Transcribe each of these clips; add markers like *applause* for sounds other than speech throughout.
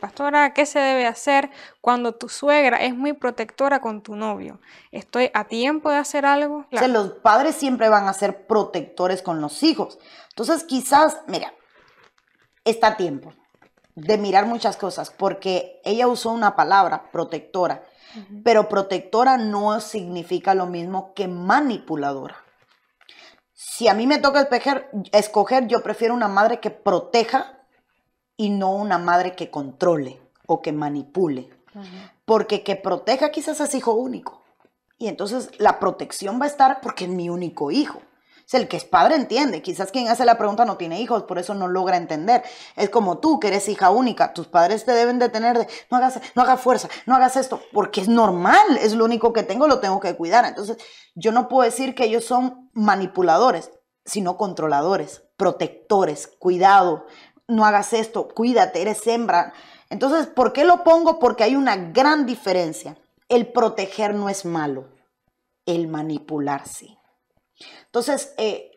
Pastora, ¿qué se debe hacer cuando tu suegra es muy protectora con tu novio? ¿Estoy a tiempo de hacer algo? los padres siempre van a ser protectores con los hijos. Entonces, quizás, mira, está a tiempo de mirar muchas cosas, porque ella usó una palabra, protectora, pero protectora no significa lo mismo que manipuladora. Si a mí me toca escoger, yo prefiero una madre que proteja y no una madre que controle o que manipule. Porque que proteja quizás es hijo único. Y entonces la protección va a estar porque es mi único hijo. O el que es padre entiende. Quizás quien hace la pregunta no tiene hijos, por eso no logra entender. Es como tú, que eres hija única. Tus padres te deben de tener de, no hagas, no hagas fuerza, no hagas esto, porque es normal, es lo único que tengo, lo tengo que cuidar. Entonces, yo no puedo decir que ellos son manipuladores, sino controladores, protectores, cuidado, no hagas esto, cuídate, eres hembra. Entonces, ¿por qué lo pongo? Porque hay una gran diferencia. El proteger no es malo, el manipular sí. Entonces, eh,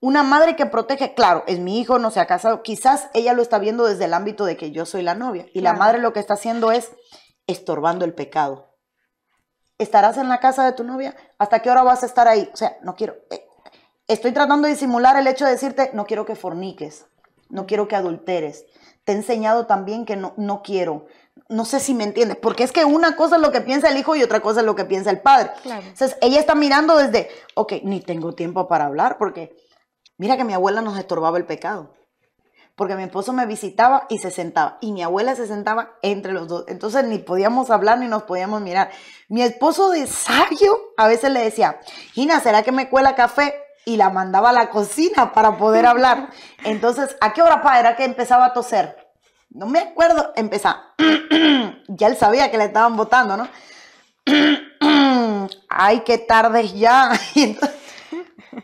una madre que protege, claro, es mi hijo, no se ha casado, quizás ella lo está viendo desde el ámbito de que yo soy la novia y la madre lo que está haciendo es estorbando el pecado. ¿Estarás en la casa de tu novia? ¿Hasta qué hora vas a estar ahí? O sea, no quiero... Eh, estoy tratando de disimular el hecho de decirte, no quiero que forniques no quiero que adulteres. Te he enseñado también que no, no quiero. No sé si me entiendes, porque es que una cosa es lo que piensa el hijo y otra cosa es lo que piensa el padre. Entonces, ella está mirando desde, ok, ni tengo tiempo para hablar, porque mira que mi abuela nos estorbaba el pecado porque mi esposo me visitaba y se sentaba, y mi abuela se sentaba entre los dos. Entonces ni podíamos hablar ni nos podíamos mirar. Mi esposo de sabio a veces le decía, Gina, ¿será que me cuela café? y la mandaba a la cocina para poder hablar. Entonces, ¿a qué hora para era que empezaba a toser? No me acuerdo, empezaba. *clears throat* ya él sabía que le estaban votando, ¿no? *clears throat* Ay, qué tardes ya. *laughs*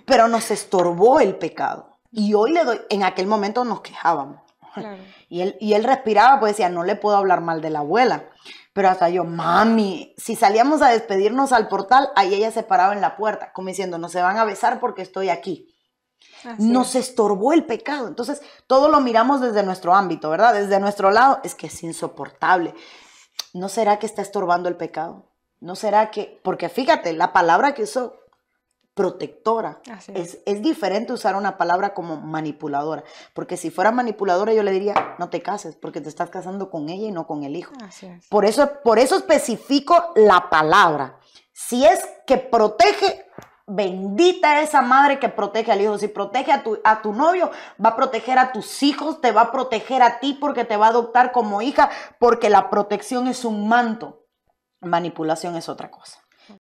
pero nos estorbó el pecado. Y hoy le doy, en aquel momento nos quejábamos. *laughs* Y, él, y él respiraba, pues decía, no le puedo hablar mal de la abuela. Pero hasta yo, mami, si salíamos a despedirnos al portal, ahí ella se paraba en la puerta, como diciendo, no se van a besar porque estoy aquí. nos estorbó el pecado. Entonces, todo lo miramos desde nuestro ámbito, ¿verdad? Desde nuestro lado, es que es insoportable. ¿No será que está estorbando el pecado? ¿No será que, porque fíjate, la palabra que usó, protectora. es. es. diferente usar una palabra como manipuladora, porque si fuera manipuladora yo le diría, no te cases, porque te estás casando con ella y no con el hijo. Por eso, por eso especifico la palabra. Si es que protege, bendita esa madre que protege al hijo. Si protege a a tu novio, va a proteger a tus hijos, te va a proteger a ti porque te va a adoptar como hija, porque la protección es un manto. Manipulación es otra cosa.